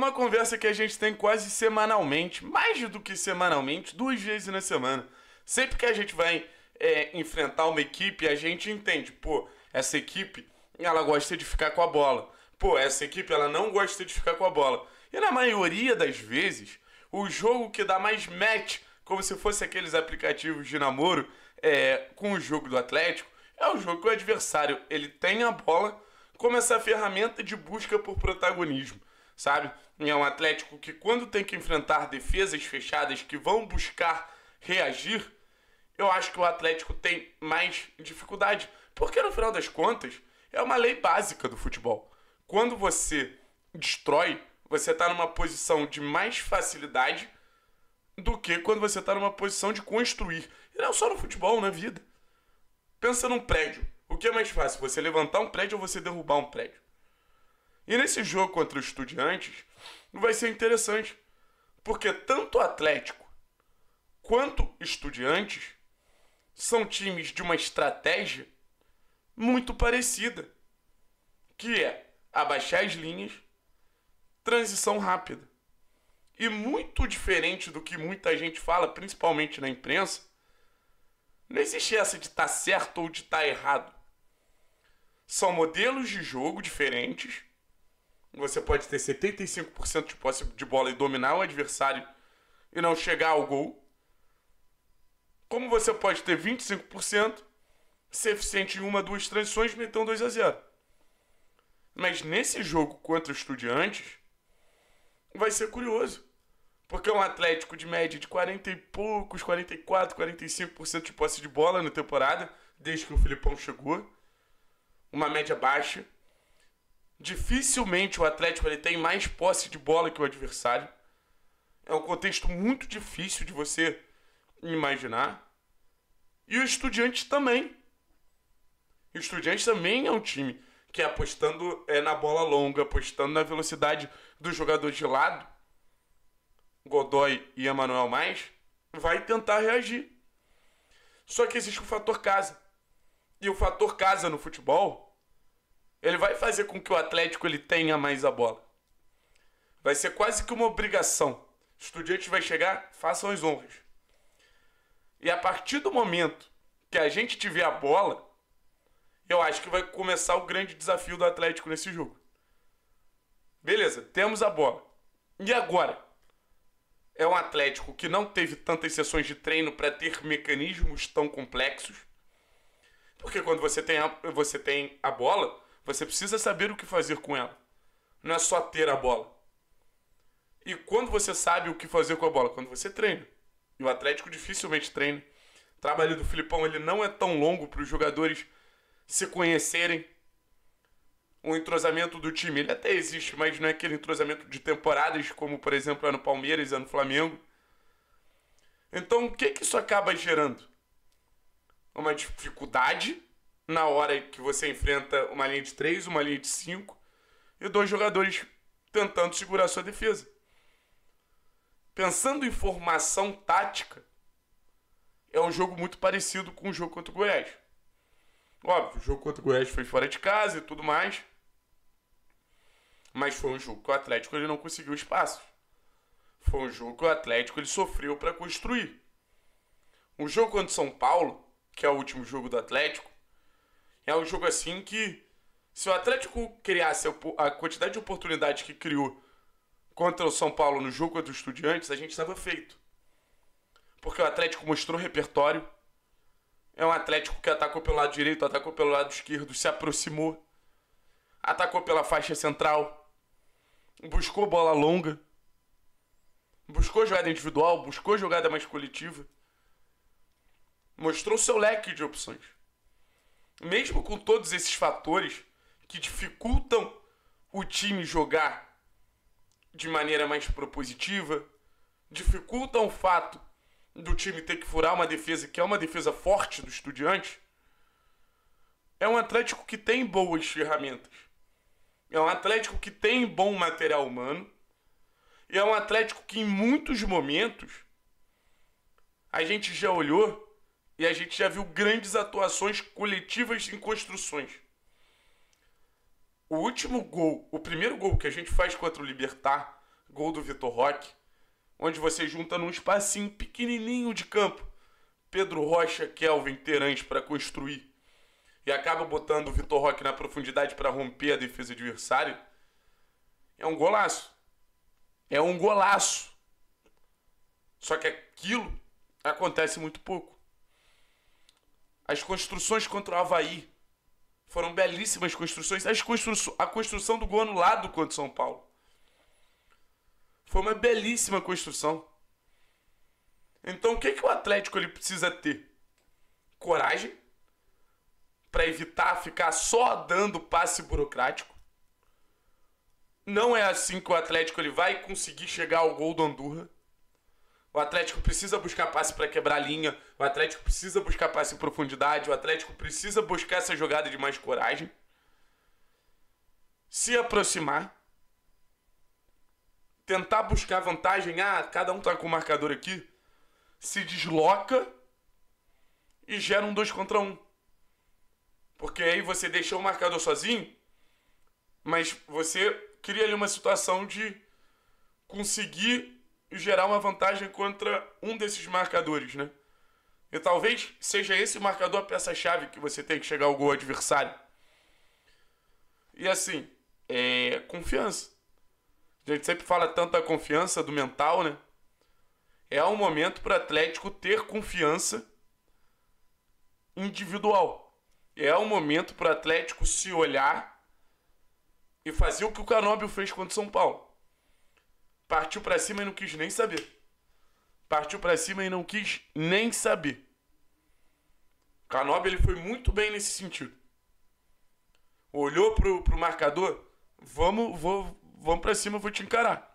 uma conversa que a gente tem quase semanalmente, mais do que semanalmente, duas vezes na semana. Sempre que a gente vai é, enfrentar uma equipe, a gente entende, pô, essa equipe, ela gosta de ficar com a bola. Pô, essa equipe, ela não gosta de ficar com a bola. E na maioria das vezes, o jogo que dá mais match, como se fosse aqueles aplicativos de namoro, é, com o jogo do Atlético, é o jogo que o adversário, ele tem a bola como essa ferramenta de busca por protagonismo sabe? É um Atlético que, quando tem que enfrentar defesas fechadas que vão buscar reagir, eu acho que o Atlético tem mais dificuldade. Porque, no final das contas, é uma lei básica do futebol. Quando você destrói, você está numa posição de mais facilidade do que quando você está numa posição de construir. E não só no futebol, na vida. Pensa num prédio. O que é mais fácil, você levantar um prédio ou você derrubar um prédio? E nesse jogo contra os Estudiantes, vai ser interessante, porque tanto o Atlético quanto Estudiantes são times de uma estratégia muito parecida, que é abaixar as linhas, transição rápida. E muito diferente do que muita gente fala, principalmente na imprensa, não existe essa de estar tá certo ou de estar tá errado. São modelos de jogo diferentes você pode ter 75% de posse de bola e dominar o adversário e não chegar ao gol. Como você pode ter 25%, ser eficiente em uma, duas transições e meter um 2 a 0. Mas nesse jogo contra o Estudiantes, vai ser curioso. Porque é um Atlético de média de 40 e poucos, 44, 45% de posse de bola na temporada, desde que o Filipão chegou. Uma média baixa. Dificilmente o Atlético ele tem mais posse de bola que o adversário. É um contexto muito difícil de você imaginar. E o Estudiantes também. O Estudiantes também é um time que é apostando é, na bola longa, apostando na velocidade do jogador de lado. Godoy e Emanuel Mais vai tentar reagir. Só que existe o fator casa. E o fator casa no futebol ele vai fazer com que o Atlético ele tenha mais a bola. Vai ser quase que uma obrigação. O estudante vai chegar, façam as honras. E a partir do momento que a gente tiver a bola, eu acho que vai começar o grande desafio do Atlético nesse jogo. Beleza, temos a bola. E agora? É um Atlético que não teve tantas sessões de treino para ter mecanismos tão complexos. Porque quando você tem a, você tem a bola, você precisa saber o que fazer com ela. Não é só ter a bola. E quando você sabe o que fazer com a bola? Quando você treina. E o Atlético dificilmente treina. O trabalho do Filipão ele não é tão longo para os jogadores se conhecerem. O entrosamento do time ele até existe, mas não é aquele entrosamento de temporadas como, por exemplo, é no Palmeiras, é no Flamengo. Então, o que, que isso acaba gerando? Uma dificuldade na hora que você enfrenta uma linha de 3, uma linha de 5 e dois jogadores tentando segurar sua defesa. Pensando em formação tática, é um jogo muito parecido com o jogo contra o Goiás. Óbvio, o jogo contra o Goiás foi fora de casa e tudo mais. Mas foi um jogo que o Atlético ele não conseguiu espaço. Foi um jogo que o Atlético ele sofreu para construir. O jogo contra o São Paulo, que é o último jogo do Atlético, é um jogo assim que, se o Atlético criasse a quantidade de oportunidades que criou contra o São Paulo no jogo contra o Estudiantes, a gente estava feito. Porque o Atlético mostrou repertório. É um Atlético que atacou pelo lado direito, atacou pelo lado esquerdo, se aproximou, atacou pela faixa central, buscou bola longa, buscou jogada individual, buscou jogada mais coletiva, mostrou seu leque de opções mesmo com todos esses fatores que dificultam o time jogar de maneira mais propositiva, dificultam o fato do time ter que furar uma defesa que é uma defesa forte do Estudiante, é um Atlético que tem boas ferramentas. É um Atlético que tem bom material humano. E é um Atlético que em muitos momentos a gente já olhou e a gente já viu grandes atuações coletivas em construções. O último gol, o primeiro gol que a gente faz contra o Libertar, gol do Vitor Roque, onde você junta num espacinho pequenininho de campo Pedro Rocha, Kelvin, Terães para construir e acaba botando o Vitor Roque na profundidade para romper a defesa adversária, é um golaço. É um golaço. Só que aquilo acontece muito pouco. As construções contra o Havaí foram belíssimas construções. As constru a construção do gol anulado contra o São Paulo foi uma belíssima construção. Então, o que, é que o Atlético ele precisa ter? Coragem para evitar ficar só dando passe burocrático. Não é assim que o Atlético ele vai conseguir chegar ao gol do Andorra. O Atlético precisa buscar passe para quebrar a linha. O Atlético precisa buscar passe em profundidade. O Atlético precisa buscar essa jogada de mais coragem. Se aproximar. Tentar buscar vantagem. Ah, cada um tá com o marcador aqui. Se desloca e gera um 2 contra 1. Um. Porque aí você deixou o marcador sozinho, mas você cria ali uma situação de conseguir gerar uma vantagem contra um desses marcadores, né? E talvez seja esse marcador a peça-chave que você tem que chegar ao gol adversário. E assim, é confiança. A gente sempre fala tanto da confiança do mental, né? É um momento para o Atlético ter confiança individual. É um momento para o Atlético se olhar e fazer o que o Canóbio fez contra o São Paulo. Partiu para cima e não quis nem saber. Partiu para cima e não quis nem saber. Canobi ele foi muito bem nesse sentido. Olhou pro, pro marcador, vamos, vou, vamos para cima, vou te encarar.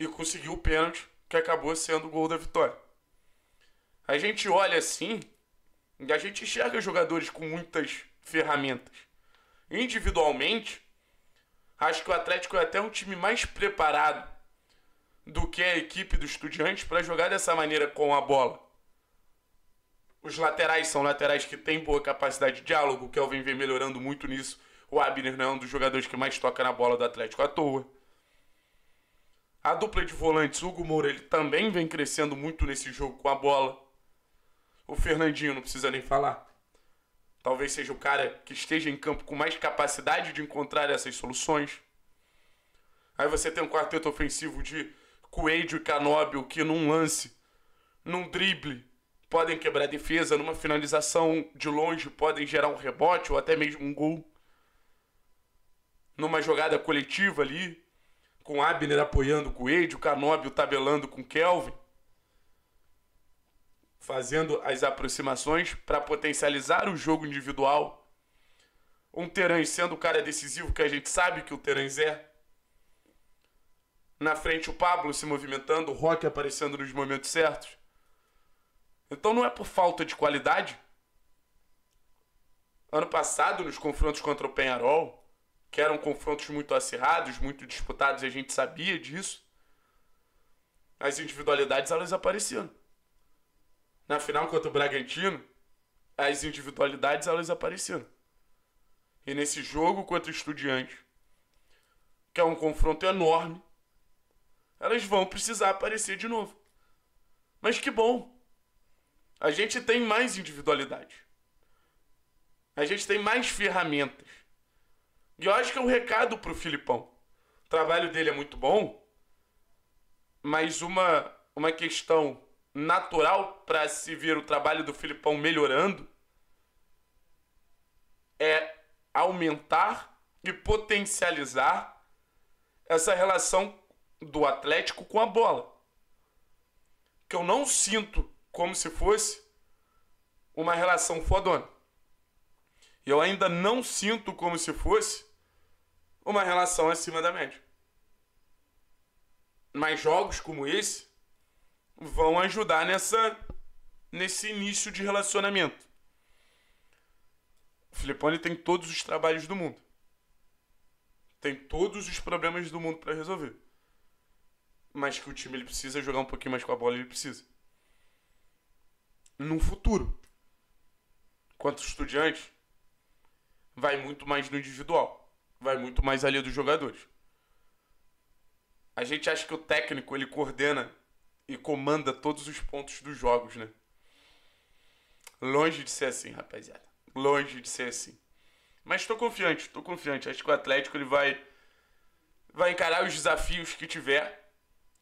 E conseguiu o pênalti que acabou sendo o gol da vitória. A gente olha assim, e a gente enxerga jogadores com muitas ferramentas. Individualmente, Acho que o Atlético é até um time mais preparado do que a equipe do Estudiantes para jogar dessa maneira com a bola. Os laterais são laterais que têm boa capacidade de diálogo, o Kelvin vem melhorando muito nisso. O Abner não é um dos jogadores que mais toca na bola do Atlético à toa. A dupla de volantes, Hugo Moura, ele também vem crescendo muito nesse jogo com a bola. O Fernandinho não precisa nem falar talvez seja o cara que esteja em campo com mais capacidade de encontrar essas soluções. Aí você tem um quarteto ofensivo de Coelho e Canóbio que num lance, num drible, podem quebrar a defesa, numa finalização de longe podem gerar um rebote ou até mesmo um gol. Numa jogada coletiva ali, com Abner apoiando o Coelho, o Canóbio tabelando com Kelvin fazendo as aproximações para potencializar o jogo individual. Um Terãs sendo o cara decisivo que a gente sabe que o Terãs é. Na frente o Pablo se movimentando, o Rock aparecendo nos momentos certos. Então não é por falta de qualidade. Ano passado, nos confrontos contra o Penharol, que eram confrontos muito acirrados, muito disputados, e a gente sabia disso, as individualidades elas apareciam na final contra o Bragantino, as individualidades elas apareceram. E nesse jogo contra o Estudiante, que é um confronto enorme, elas vão precisar aparecer de novo. Mas que bom! A gente tem mais individualidade. A gente tem mais ferramentas. E eu acho que é um recado pro Filipão. O trabalho dele é muito bom, mas uma, uma questão natural para se ver o trabalho do Filipão melhorando é aumentar e potencializar essa relação do Atlético com a bola. Que eu não sinto como se fosse uma relação fodona. Eu ainda não sinto como se fosse uma relação acima da média. Mas jogos como esse vão ajudar nessa nesse início de relacionamento. O Filipone tem todos os trabalhos do mundo. Tem todos os problemas do mundo para resolver. Mas que o time ele precisa jogar um pouquinho mais com a bola, ele precisa. No futuro. Quanto estudante, vai muito mais no individual. Vai muito mais ali dos jogadores. A gente acha que o técnico ele coordena e comanda todos os pontos dos jogos, né? Longe de ser assim, rapaziada. Longe de ser assim. Mas estou confiante, estou confiante. Acho que o Atlético ele vai vai encarar os desafios que tiver.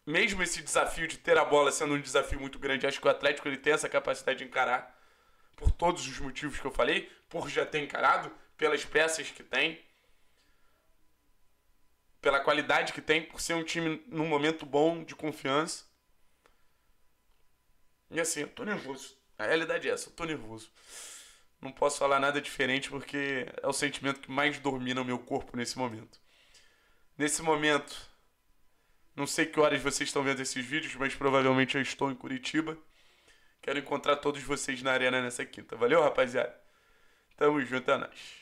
Mesmo esse desafio de ter a bola sendo um desafio muito grande, acho que o Atlético ele tem essa capacidade de encarar por todos os motivos que eu falei, por já ter encarado, pelas peças que tem, pela qualidade que tem, por ser um time num momento bom de confiança. E assim, eu tô nervoso. A realidade é essa, eu tô nervoso. Não posso falar nada diferente porque é o sentimento que mais domina o meu corpo nesse momento. Nesse momento, não sei que horas vocês estão vendo esses vídeos, mas provavelmente eu estou em Curitiba. Quero encontrar todos vocês na arena nessa quinta. Valeu, rapaziada. Tamo junto, é nóis.